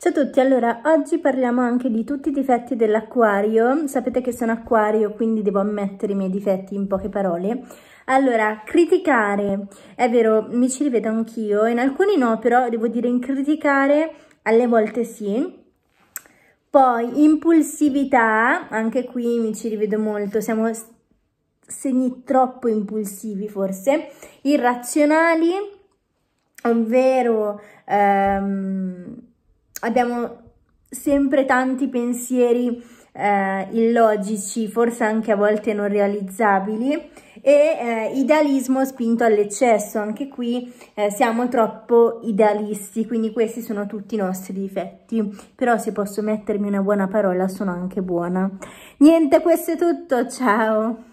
Ciao a tutti, allora oggi parliamo anche di tutti i difetti dell'acquario, sapete che sono acquario quindi devo ammettere i miei difetti in poche parole. Allora, criticare, è vero, mi ci rivedo anch'io, in alcuni no però devo dire in criticare alle volte sì. Poi impulsività, anche qui mi ci rivedo molto, siamo segni troppo impulsivi forse, irrazionali, ovvero... Um, ehm, abbiamo sempre tanti pensieri eh, illogici, forse anche a volte non realizzabili, e eh, idealismo spinto all'eccesso, anche qui eh, siamo troppo idealisti, quindi questi sono tutti i nostri difetti, però se posso mettermi una buona parola sono anche buona. Niente, questo è tutto, ciao!